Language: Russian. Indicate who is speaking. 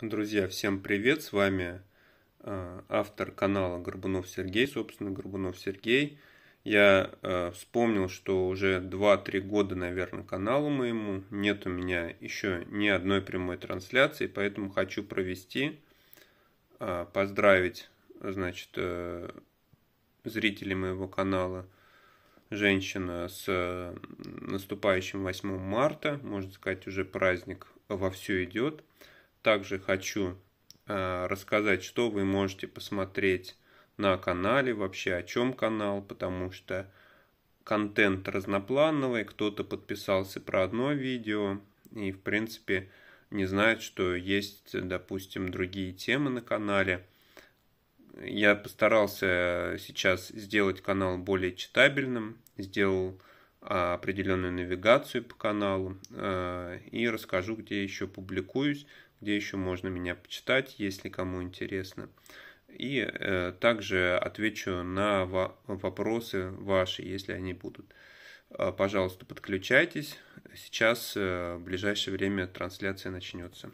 Speaker 1: Друзья, всем привет! С вами э, автор канала Горбунов Сергей, собственно, Горбунов Сергей. Я э, вспомнил, что уже 2-3 года, наверное, каналу моему нет у меня еще ни одной прямой трансляции, поэтому хочу провести, э, поздравить, значит, э, зрителей моего канала женщина с наступающим 8 марта, можно сказать, уже праздник вовсю идет. идет также хочу э, рассказать, что вы можете посмотреть на канале, вообще о чем канал, потому что контент разноплановый, кто-то подписался про одно видео и, в принципе, не знает, что есть, допустим, другие темы на канале. Я постарался сейчас сделать канал более читабельным, сделал а, определенную навигацию по каналу э, и расскажу, где еще публикуюсь, где еще можно меня почитать, если кому интересно. И э, также отвечу на вопросы ваши, если они будут. Э, пожалуйста, подключайтесь. Сейчас в ближайшее время трансляция начнется.